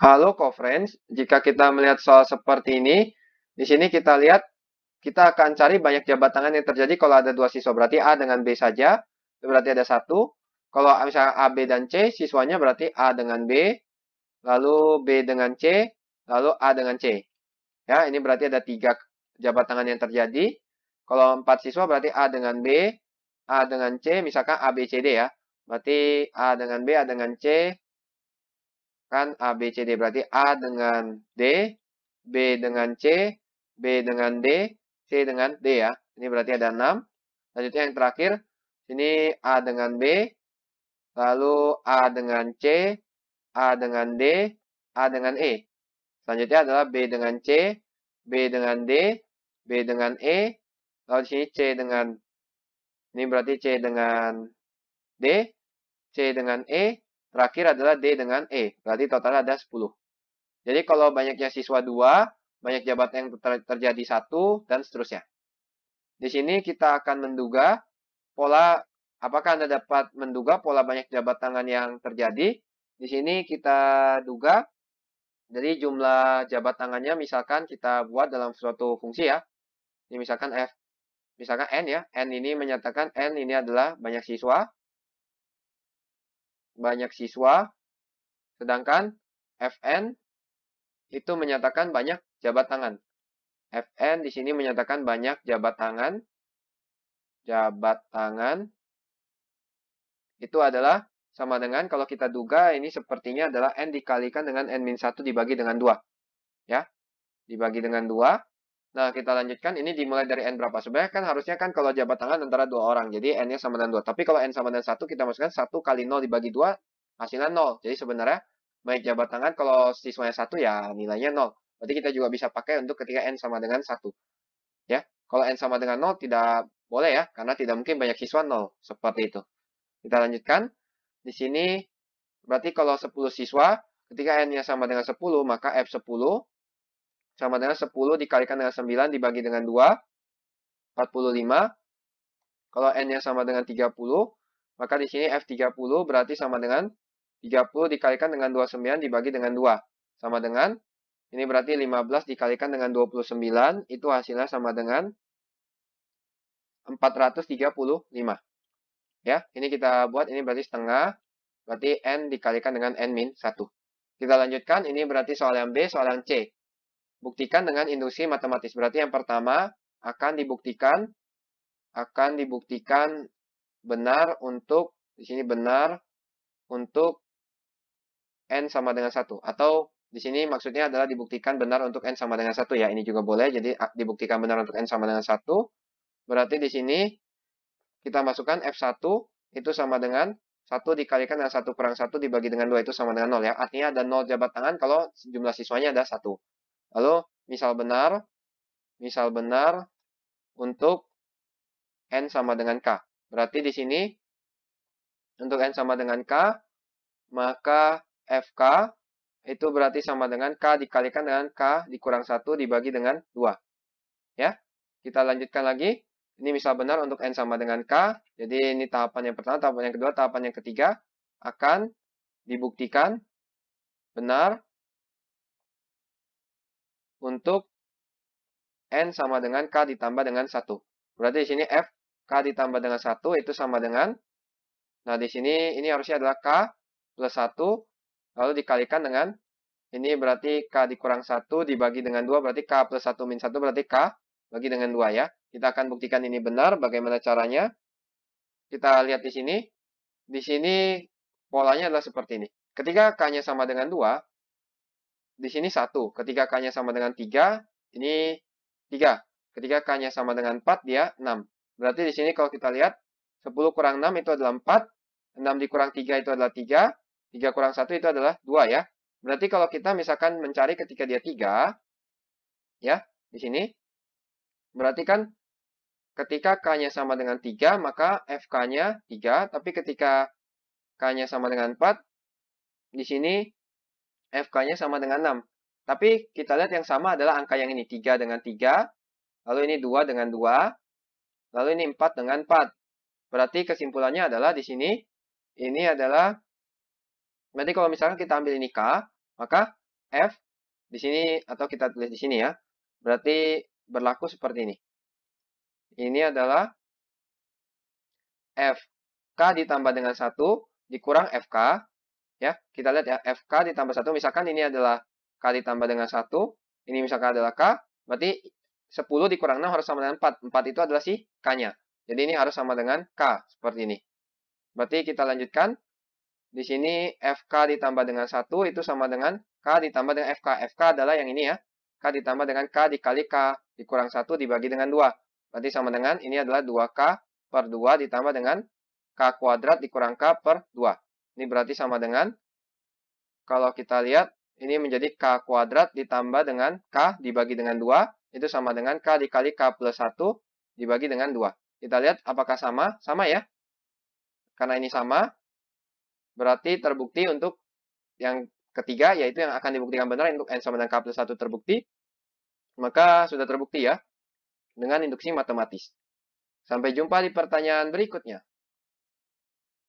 Halo co-friends, jika kita melihat soal seperti ini, di sini kita lihat kita akan cari banyak jabat tangan yang terjadi kalau ada dua siswa. Berarti A dengan B saja, berarti ada satu. Kalau misalnya A, B, dan C, siswanya berarti A dengan B, lalu B dengan C, lalu A dengan C. Ya, ini berarti ada tiga jabat tangan yang terjadi. Kalau empat siswa berarti A dengan B, A dengan C, misalkan A, B, C, D ya. Berarti A dengan B, A dengan C, Kan A, B, C, D. Berarti A dengan D, B dengan C, B dengan D, C dengan D ya. Ini berarti ada 6. Selanjutnya yang terakhir, ini A dengan B, lalu A dengan C, A dengan D, A dengan E. Selanjutnya adalah B dengan C, B dengan D, B dengan E, lalu sini C dengan, ini berarti C dengan D, C dengan E, Terakhir adalah D dengan E. Berarti total ada 10. Jadi kalau banyaknya siswa 2, banyak jabatan yang ter terjadi 1, dan seterusnya. Di sini kita akan menduga pola, apakah Anda dapat menduga pola banyak jabat tangan yang terjadi. Di sini kita duga, jadi jumlah jabat tangannya misalkan kita buat dalam suatu fungsi ya. Ini misalkan F, misalkan N ya. N ini menyatakan N ini adalah banyak siswa banyak siswa, sedangkan FN itu menyatakan banyak jabat tangan. FN di sini menyatakan banyak jabat tangan. Jabat tangan itu adalah sama dengan kalau kita duga ini sepertinya adalah N dikalikan dengan N-1 dibagi dengan 2. Ya, dibagi dengan 2. Nah, kita lanjutkan. Ini dimulai dari N berapa? Sebenarnya kan harusnya kan kalau jabat tangan antara dua orang. Jadi N-nya sama dengan 2. Tapi kalau N sama dengan 1, kita masukkan 1 kali 0 dibagi 2, hasilnya 0. Jadi sebenarnya baik jabat tangan kalau siswanya 1 ya nilainya 0. Berarti kita juga bisa pakai untuk ketika N sama dengan 1. Ya, kalau N sama dengan 0 tidak boleh ya, karena tidak mungkin banyak siswa 0. Seperti itu. Kita lanjutkan. Di sini, berarti kalau 10 siswa, ketika N-nya sama dengan 10, maka F10 sama dengan 10 dikalikan dengan 9 dibagi dengan 2, 45. Kalau N-nya sama dengan 30, maka di sini F30 berarti sama dengan 30 dikalikan dengan 29 dibagi dengan 2. Sama dengan, ini berarti 15 dikalikan dengan 29, itu hasilnya sama dengan 435. Ya, ini kita buat, ini berarti setengah, berarti N dikalikan dengan N min 1. Kita lanjutkan, ini berarti soal yang B, soal yang C. Buktikan dengan induksi matematis. Berarti yang pertama akan dibuktikan akan dibuktikan benar untuk di sini benar untuk n sama dengan 1 atau di sini maksudnya adalah dibuktikan benar untuk n sama dengan 1 ya. Ini juga boleh jadi dibuktikan benar untuk n sama dengan 1. Berarti di sini kita masukkan F1 itu sama dengan 1 dikalikan dengan 1 perang 1 dibagi dengan 2 itu sama dengan 0 ya. Artinya ada 0 jabat tangan kalau jumlah siswanya ada 1. Lalu misal benar, misal benar untuk n sama dengan k. Berarti di sini untuk n sama dengan k, maka fk itu berarti sama dengan k dikalikan dengan k dikurang satu dibagi dengan dua Ya. Kita lanjutkan lagi. Ini misal benar untuk n sama dengan k. Jadi ini tahapan yang pertama, tahapan yang kedua, tahapan yang ketiga akan dibuktikan benar untuk N sama dengan K ditambah dengan 1. Berarti di sini F K ditambah dengan 1 itu sama dengan, nah di sini ini harusnya adalah K plus 1, lalu dikalikan dengan, ini berarti K dikurang 1 dibagi dengan 2, berarti K plus 1 min 1 berarti K bagi dengan 2 ya. Kita akan buktikan ini benar, bagaimana caranya. Kita lihat di sini, di sini polanya adalah seperti ini. Ketika K-nya sama dengan 2, di sini 1. Ketika K-nya sama dengan 3, ini 3. Ketika K-nya sama dengan 4, dia 6. Berarti di sini kalau kita lihat, 10 kurang 6 itu adalah 4, 6 dikurang 3 itu adalah 3, 3 kurang 1 itu adalah 2 ya. Berarti kalau kita misalkan mencari ketika dia 3, ya, di sini, berarti kan ketika K-nya sama dengan 3, maka FK-nya 3, tapi ketika K-nya sama dengan 4, di sini FK-nya sama dengan 6. Tapi kita lihat yang sama adalah angka yang ini. 3 dengan 3. Lalu ini 2 dengan 2. Lalu ini 4 dengan 4. Berarti kesimpulannya adalah di sini. Ini adalah. Berarti kalau misalkan kita ambil ini K. Maka F di sini atau kita tulis di sini ya. Berarti berlaku seperti ini. Ini adalah F. K ditambah dengan 1 dikurang FK Ya, kita lihat ya, FK ditambah satu Misalkan ini adalah K ditambah dengan satu Ini misalkan adalah K. Berarti 10 dikurang 6 harus sama dengan 4. 4 itu adalah si K-nya. Jadi ini harus sama dengan K. Seperti ini. Berarti kita lanjutkan. Di sini FK ditambah dengan satu itu sama dengan K ditambah dengan FK. FK adalah yang ini ya. K ditambah dengan K dikali K dikurang satu dibagi dengan dua Berarti sama dengan ini adalah 2K per 2 ditambah dengan K kuadrat dikurang K per 2. Ini berarti sama dengan, kalau kita lihat, ini menjadi K kuadrat ditambah dengan K dibagi dengan 2, itu sama dengan K dikali K plus 1 dibagi dengan 2. Kita lihat apakah sama? Sama ya. Karena ini sama, berarti terbukti untuk yang ketiga, yaitu yang akan dibuktikan benar untuk N sama dengan K plus 1 terbukti, maka sudah terbukti ya, dengan induksi matematis. Sampai jumpa di pertanyaan berikutnya.